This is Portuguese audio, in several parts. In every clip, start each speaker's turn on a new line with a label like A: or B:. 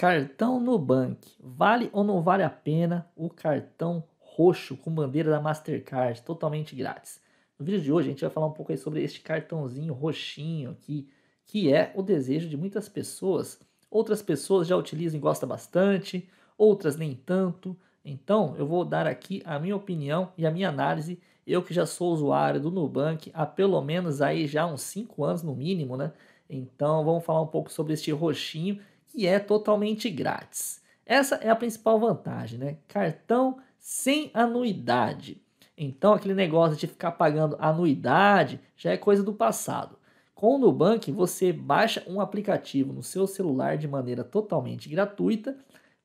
A: Cartão Nubank. Vale ou não vale a pena o cartão roxo com bandeira da Mastercard, totalmente grátis? No vídeo de hoje a gente vai falar um pouco sobre este cartãozinho roxinho aqui, que é o desejo de muitas pessoas. Outras pessoas já utilizam e gostam bastante, outras nem tanto. Então eu vou dar aqui a minha opinião e a minha análise. Eu que já sou usuário do Nubank há pelo menos aí já uns 5 anos no mínimo, né? Então vamos falar um pouco sobre este roxinho que é totalmente grátis. Essa é a principal vantagem, né? Cartão sem anuidade. Então, aquele negócio de ficar pagando anuidade já é coisa do passado. Com o Nubank, você baixa um aplicativo no seu celular de maneira totalmente gratuita,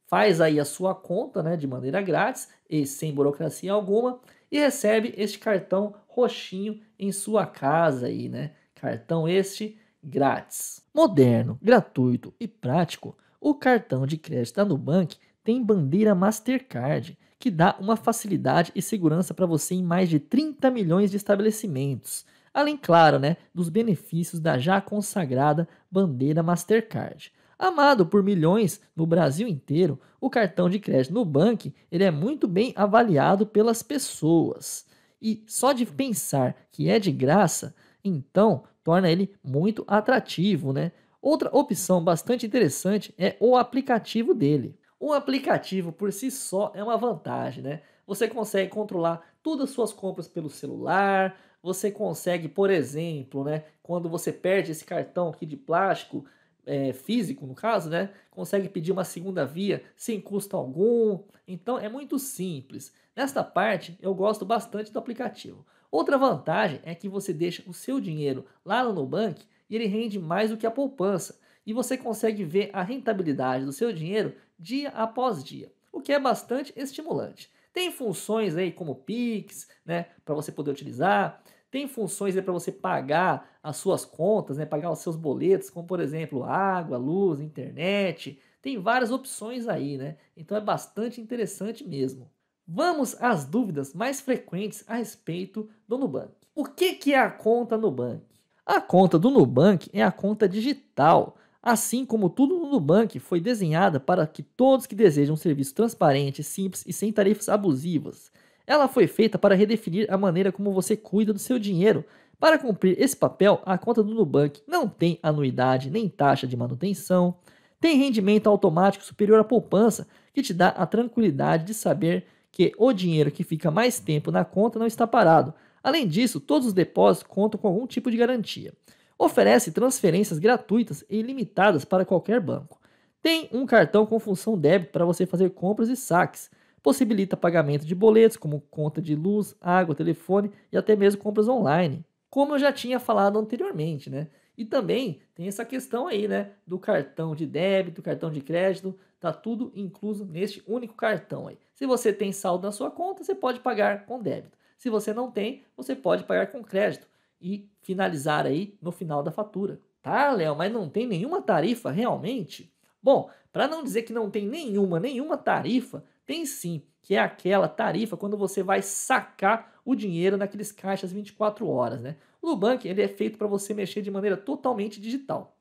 A: faz aí a sua conta né, de maneira grátis e sem burocracia alguma e recebe este cartão roxinho em sua casa aí, né? Cartão este grátis. Moderno, gratuito e prático, o cartão de crédito da Nubank tem bandeira Mastercard, que dá uma facilidade e segurança para você em mais de 30 milhões de estabelecimentos. Além, claro, né, dos benefícios da já consagrada bandeira Mastercard. Amado por milhões no Brasil inteiro, o cartão de crédito Nubank ele é muito bem avaliado pelas pessoas. E só de pensar que é de graça, então torna ele muito atrativo, né? Outra opção bastante interessante é o aplicativo dele. O aplicativo por si só é uma vantagem, né? Você consegue controlar todas as suas compras pelo celular, você consegue, por exemplo, né, quando você perde esse cartão aqui de plástico, é, físico, no caso, né? Consegue pedir uma segunda via sem custo algum. Então é muito simples. Nesta parte, eu gosto bastante do aplicativo. Outra vantagem é que você deixa o seu dinheiro lá no Nubank e ele rende mais do que a poupança. E você consegue ver a rentabilidade do seu dinheiro dia após dia, o que é bastante estimulante. Tem funções aí como Pix, né, para você poder utilizar. Tem funções né, para você pagar as suas contas, né? pagar os seus boletos, como por exemplo água, luz, internet. Tem várias opções aí, né? Então é bastante interessante mesmo. Vamos às dúvidas mais frequentes a respeito do Nubank. O que, que é a conta Nubank? A conta do Nubank é a conta digital. Assim como tudo no Nubank foi desenhada para que todos que desejam um serviço transparente, simples e sem tarifas abusivas ela foi feita para redefinir a maneira como você cuida do seu dinheiro. Para cumprir esse papel, a conta do Nubank não tem anuidade nem taxa de manutenção, tem rendimento automático superior à poupança, que te dá a tranquilidade de saber que o dinheiro que fica mais tempo na conta não está parado. Além disso, todos os depósitos contam com algum tipo de garantia. Oferece transferências gratuitas e ilimitadas para qualquer banco. Tem um cartão com função débito para você fazer compras e saques possibilita pagamento de boletos como conta de luz, água, telefone e até mesmo compras online, como eu já tinha falado anteriormente, né? E também tem essa questão aí, né, do cartão de débito, cartão de crédito, tá tudo incluso neste único cartão aí. Se você tem saldo na sua conta, você pode pagar com débito. Se você não tem, você pode pagar com crédito e finalizar aí no final da fatura. Tá, Léo, mas não tem nenhuma tarifa realmente? Bom, para não dizer que não tem nenhuma, nenhuma tarifa, tem sim, que é aquela tarifa quando você vai sacar o dinheiro naqueles caixas 24 horas, né? O Nubank ele é feito para você mexer de maneira totalmente digital.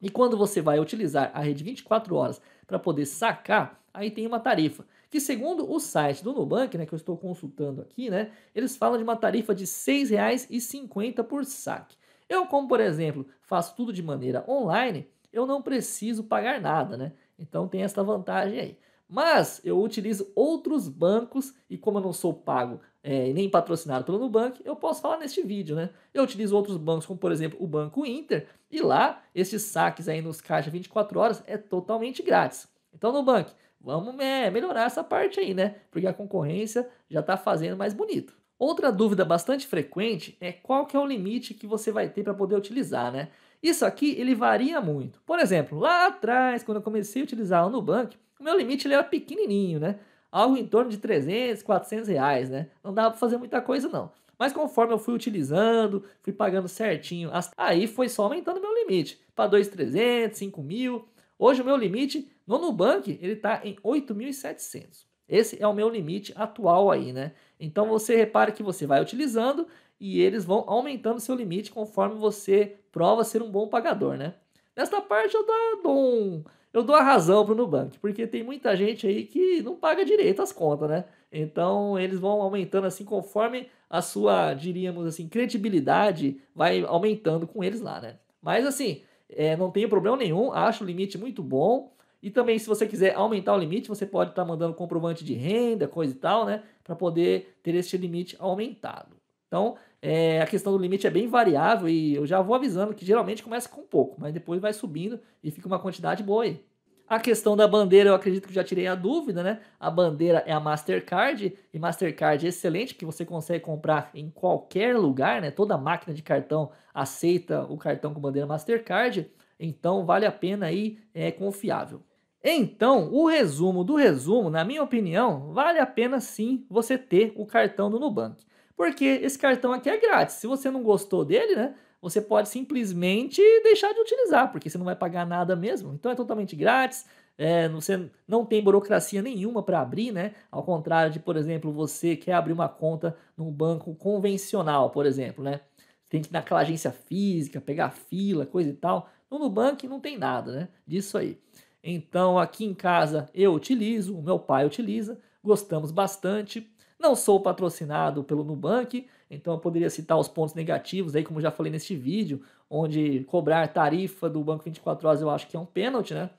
A: E quando você vai utilizar a rede 24 horas para poder sacar, aí tem uma tarifa. Que segundo o site do Nubank, né, que eu estou consultando aqui, né, eles falam de uma tarifa de R$ 6,50 por saque. Eu, como por exemplo, faço tudo de maneira online, eu não preciso pagar nada, né? Então tem essa vantagem aí. Mas eu utilizo outros bancos e como eu não sou pago é, nem patrocinado pelo Nubank, eu posso falar neste vídeo, né? Eu utilizo outros bancos, como por exemplo o Banco Inter, e lá esses saques aí nos caixas 24 horas é totalmente grátis. Então, Nubank, vamos é, melhorar essa parte aí, né? Porque a concorrência já está fazendo mais bonito. Outra dúvida bastante frequente é qual que é o limite que você vai ter para poder utilizar, né? Isso aqui ele varia muito. Por exemplo, lá atrás, quando eu comecei a utilizar o Nubank, o meu limite ele era pequenininho, né? Algo em torno de 300, 400 reais, né? Não dava para fazer muita coisa não. Mas conforme eu fui utilizando, fui pagando certinho, aí foi só aumentando meu limite para 2.300, 5.000. Hoje o meu limite no Nubank ele está em 8.700. Esse é o meu limite atual aí, né? Então você repara que você vai utilizando e eles vão aumentando seu limite conforme você prova ser um bom pagador, né? Nesta parte eu dou, um, eu dou a razão para o Nubank, porque tem muita gente aí que não paga direito as contas, né? Então eles vão aumentando assim conforme a sua, diríamos assim, credibilidade vai aumentando com eles lá, né? Mas assim, é, não tenho problema nenhum, acho o limite muito bom. E também, se você quiser aumentar o limite, você pode estar tá mandando comprovante de renda, coisa e tal, né? Para poder ter este limite aumentado. Então, é, a questão do limite é bem variável e eu já vou avisando que geralmente começa com pouco, mas depois vai subindo e fica uma quantidade boa aí. A questão da bandeira, eu acredito que já tirei a dúvida, né? A bandeira é a Mastercard, e Mastercard é excelente, que você consegue comprar em qualquer lugar, né? Toda máquina de cartão aceita o cartão com bandeira Mastercard, então vale a pena aí, é confiável. Então, o resumo do resumo, na minha opinião, vale a pena sim você ter o cartão do Nubank. Porque esse cartão aqui é grátis. Se você não gostou dele, né? Você pode simplesmente deixar de utilizar, porque você não vai pagar nada mesmo. Então é totalmente grátis. É, você não tem burocracia nenhuma para abrir, né? Ao contrário de, por exemplo, você quer abrir uma conta num banco convencional, por exemplo, né? Tem que ir naquela agência física, pegar fila, coisa e tal. No Nubank não tem nada, né? Disso aí. Então, aqui em casa eu utilizo, o meu pai utiliza, gostamos bastante. Não sou patrocinado pelo Nubank, então eu poderia citar os pontos negativos aí, como já falei neste vídeo, onde cobrar tarifa do Banco 24 Horas eu acho que é um pênalti, né?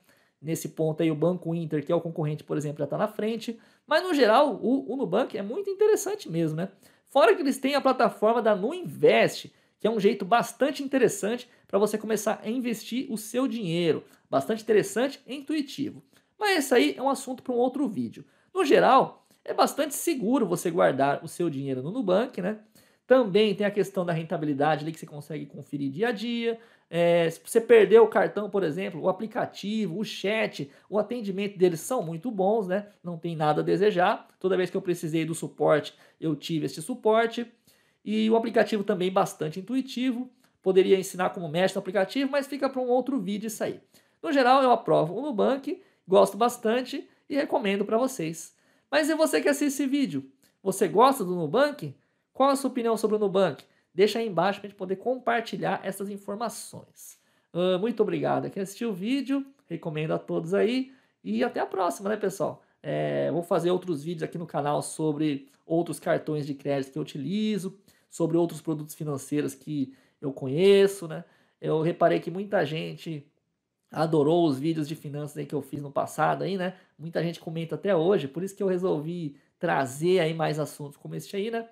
A: Nesse ponto aí, o Banco Inter, que é o concorrente, por exemplo, já está na frente. Mas, no geral, o, o Nubank é muito interessante mesmo, né? Fora que eles têm a plataforma da Nuinvest, que é um jeito bastante interessante para você começar a investir o seu dinheiro. Bastante interessante e intuitivo. Mas esse aí é um assunto para um outro vídeo. No geral, é bastante seguro você guardar o seu dinheiro no Nubank, né? Também tem a questão da rentabilidade ali que você consegue conferir dia a dia. É, se você perdeu o cartão, por exemplo, o aplicativo, o chat, o atendimento deles são muito bons, né? Não tem nada a desejar. Toda vez que eu precisei do suporte, eu tive este suporte. E o aplicativo também bastante intuitivo. Poderia ensinar como mexe no aplicativo, mas fica para um outro vídeo isso aí. No geral, eu aprovo o Nubank, gosto bastante e recomendo para vocês. Mas e você que assiste esse vídeo? Você gosta do Nubank? Qual a sua opinião sobre o Nubank? Deixa aí embaixo para a gente poder compartilhar essas informações. Uh, muito obrigado a quem assistiu o vídeo, recomendo a todos aí e até a próxima, né, pessoal? É, vou fazer outros vídeos aqui no canal sobre outros cartões de crédito que eu utilizo, sobre outros produtos financeiros que eu conheço, né? Eu reparei que muita gente adorou os vídeos de finanças que eu fiz no passado aí, né? Muita gente comenta até hoje, por isso que eu resolvi trazer aí mais assuntos como esse aí, né?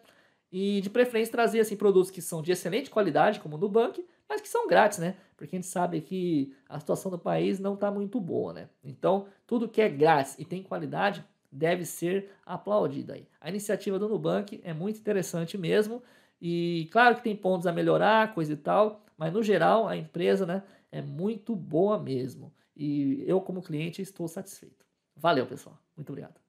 A: E de preferência trazer assim produtos que são de excelente qualidade, como o Nubank, mas que são grátis, né? porque a gente sabe que a situação do país não está muito boa, né? Então, tudo que é grátis e tem qualidade deve ser aplaudido aí. A iniciativa do Nubank é muito interessante mesmo e claro que tem pontos a melhorar, coisa e tal, mas no geral a empresa, né, é muito boa mesmo. E eu como cliente estou satisfeito. Valeu, pessoal. Muito obrigado.